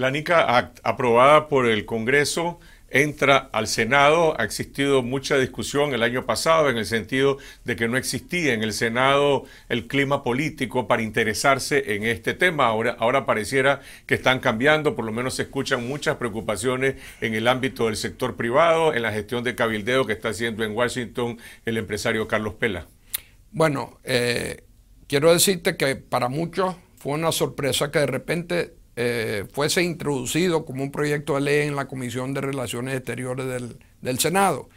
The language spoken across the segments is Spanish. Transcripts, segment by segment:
La NICA aprobada por el Congreso, entra al Senado. Ha existido mucha discusión el año pasado en el sentido de que no existía en el Senado el clima político para interesarse en este tema. Ahora, ahora pareciera que están cambiando, por lo menos se escuchan muchas preocupaciones en el ámbito del sector privado, en la gestión de cabildeo que está haciendo en Washington el empresario Carlos Pela. Bueno, eh, quiero decirte que para muchos fue una sorpresa que de repente eh, fuese introducido como un proyecto de ley en la Comisión de Relaciones Exteriores del, Senado.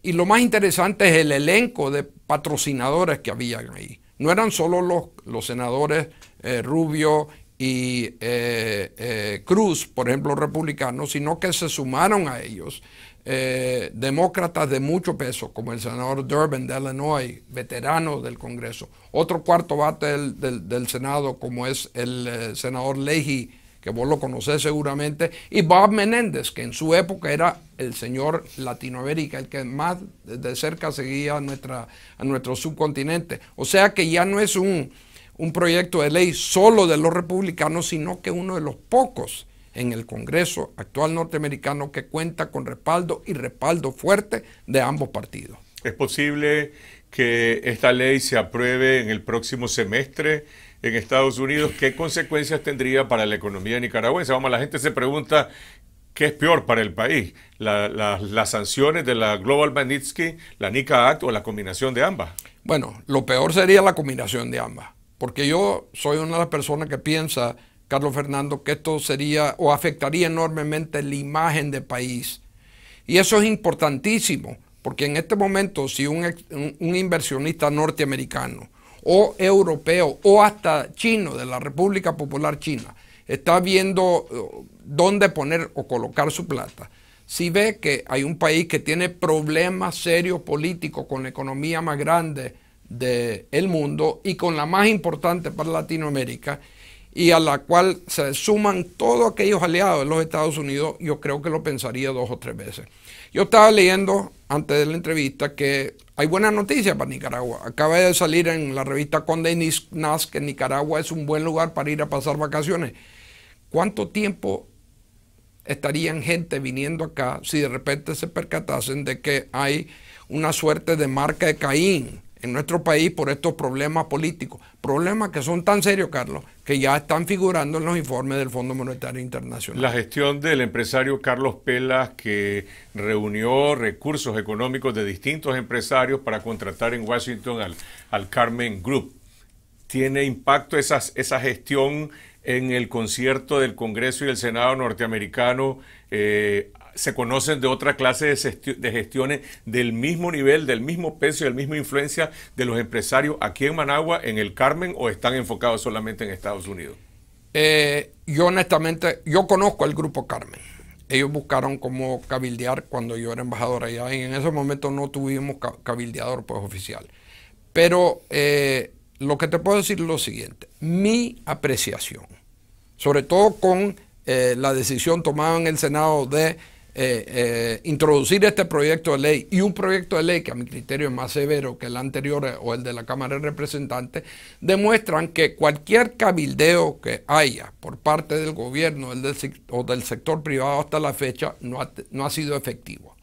Y lo más interesante es el elenco de patrocinadores que habían ahí. No eran solo los, senadores eh, Rubio y eh, Cruz, por ejemplo, republicanos, sino que se sumaron a ellos eh, demócratas de mucho peso, como el senador Durbin de Illinois, veterano del Congreso. Otro cuarto bate del, Senado, como es el eh, senador Leahy, que vos lo conocés seguramente, y Bob Menéndez, que en su época era el señor Latinoamérica, el que más de cerca seguía a, nuestra, a nuestro subcontinente. O sea que ya no es un, un proyecto de ley solo de los republicanos, sino que uno de los pocos en el Congreso actual norteamericano que cuenta con respaldo y respaldo fuerte de ambos partidos. ¿Es posible que esta ley se apruebe en el próximo semestre en Estados Unidos? ¿Qué consecuencias tendría para la economía nicaragüense? Vamos, la gente se pregunta ¿Qué es peor para el país? ¿Las sanciones de la Global Magnitsky, la NICA Act o la combinación de ambas? Bueno, lo peor sería la combinación de ambas, porque yo soy una de las personas que piensa Carlos Fernando, que esto sería o afectaría enormemente la imagen del país. Y eso es importantísimo, porque en este momento si un, inversionista norteamericano o europeo o hasta chino de la República Popular China está viendo eh, dónde poner o colocar su plata, si ve que hay un país que tiene problemas serios políticos con la economía más grande del mundo y con la más importante para Latinoamérica, y a la cual se suman todos aquellos aliados de los Estados Unidos, yo creo que lo pensaría dos o tres veces. Yo estaba leyendo antes de la entrevista que hay buenas noticias para Nicaragua. Acaba de salir en la revista Conde Nast que Nicaragua es un buen lugar para ir a pasar vacaciones. ¿Cuánto tiempo estarían gente viniendo acá si de repente se percatasen de que hay una suerte de marca de Caín? en nuestro país por estos problemas políticos, problemas que son tan serios, Carlos, que ya están figurando en los informes del Fondo Monetario Internacional. La gestión del empresario Carlos Pelas que reunió recursos económicos de distintos empresarios para contratar en Washington al, Carmen Group. ¿Tiene impacto esa gestión en el concierto del Congreso y el Senado norteamericano eh, se conocen de otra clase de, gestiones del mismo nivel, del mismo peso y de la influencia de los empresarios aquí en Managua, en el Carmen, o están enfocados solamente en Estados Unidos? Eh, yo honestamente, yo conozco al grupo Carmen. Ellos buscaron cómo cabildear cuando yo era embajador allá y en ese momento no tuvimos cabildeador pues, oficial. Pero eh, lo que te puedo decir es lo siguiente, mi apreciación, sobre todo con eh, la decisión tomada en el Senado de eh, eh, introducir este proyecto de ley y un proyecto de ley que a mi criterio es más severo que el anterior eh, o el de la Cámara de Representantes, demuestran que cualquier cabildeo que haya por parte del gobierno o del sector privado hasta la fecha no ha, sido efectivo.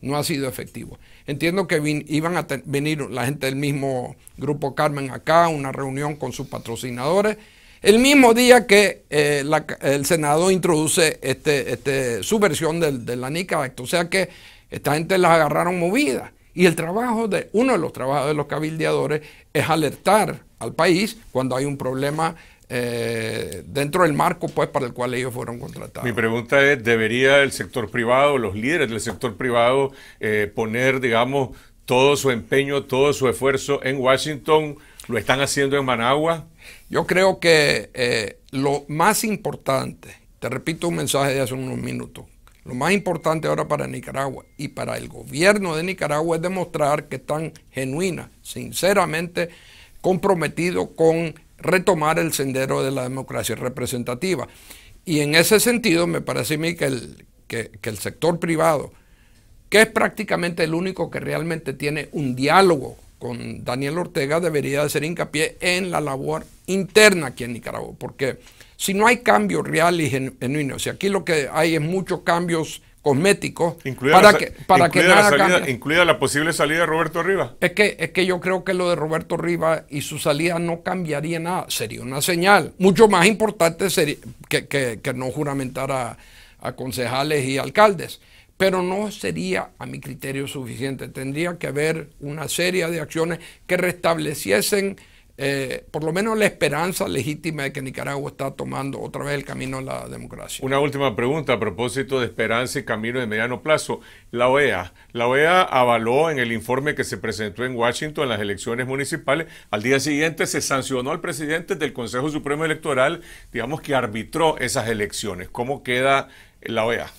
No ha sido efectivo. Entiendo que iban a venir la gente del mismo Grupo Carmen acá, a una reunión con sus patrocinadores el mismo día que eh, el Senado introduce este, este su versión del, la NICA, O sea que esta gente las agarraron movidas. Y el trabajo de uno de los trabajos de los cabildeadores es alertar al país cuando hay un problema eh, dentro del marco pues para el cual ellos fueron contratados. Mi pregunta es, ¿debería el sector privado, los líderes del sector privado, eh, poner, digamos, todo su empeño, todo su esfuerzo en Washington lo están haciendo en Managua. Yo creo que eh, lo más importante, te repito un mensaje de hace unos minutos, lo más importante ahora para Nicaragua y para el gobierno de Nicaragua es demostrar que están genuina sinceramente comprometidos con retomar el sendero de la democracia representativa. Y en ese sentido me parece a mí que el sector privado, que es prácticamente el único que realmente tiene un diálogo con Daniel Ortega debería hacer hincapié en la labor interna aquí en Nicaragua, porque si no hay cambios reales y genuino, si aquí lo que hay es muchos cambios cosméticos, incluida para que, para que nada incluida la posible salida de Roberto Rivas. Es que, es que yo creo que lo de Roberto Rivas y su salida no cambiaría nada, sería una señal. Mucho más importante sería que, que, no juramentar a concejales y alcaldes pero no sería a mi criterio suficiente. Tendría que haber una serie de acciones que restableciesen eh, por lo menos la esperanza legítima de que Nicaragua está tomando otra vez el camino a la democracia. Una última pregunta a propósito de esperanza y camino de mediano plazo. La OEA, la OEA avaló en el informe que se presentó en Washington en las elecciones municipales. Al día siguiente se sancionó al presidente del Consejo Supremo Electoral, digamos que arbitró esas elecciones. ¿Cómo queda la OEA?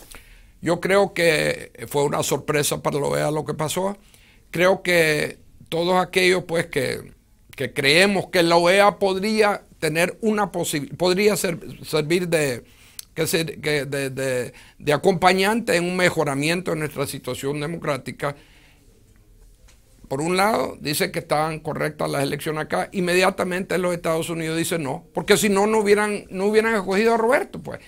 Yo creo que fue una sorpresa para la OEA lo que pasó. Creo que todos aquellos pues que, creemos que la OEA podría tener una podría ser, servir de, de, acompañante en un mejoramiento de nuestra situación democrática. Por un lado, dice que estaban correctas las elecciones acá. Inmediatamente los Estados Unidos dicen no, porque si no, no hubieran, no hubieran escogido a Roberto, pues.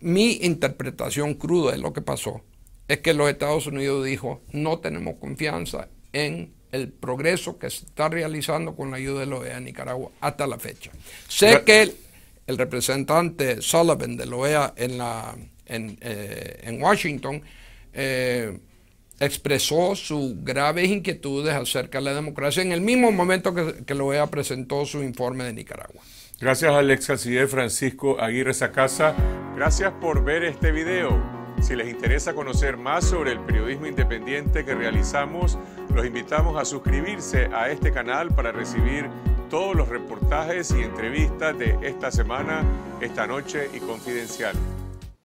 Mi interpretación cruda de lo que pasó es que los Estados Unidos dijo, no tenemos confianza en el progreso que se está realizando con la ayuda de la OEA en Nicaragua hasta la fecha. Sé que el, representante Sullivan de la OEA en, la, en, eh, Washington eh, expresó sus graves inquietudes acerca de la democracia en el mismo momento que, que la OEA presentó su informe de Nicaragua. Gracias al ex Francisco Aguirre Sacasa. Gracias por ver este video. Si les interesa conocer más sobre el periodismo independiente que realizamos, los invitamos a suscribirse a este canal para recibir todos los reportajes y entrevistas de esta semana, esta noche y confidencial.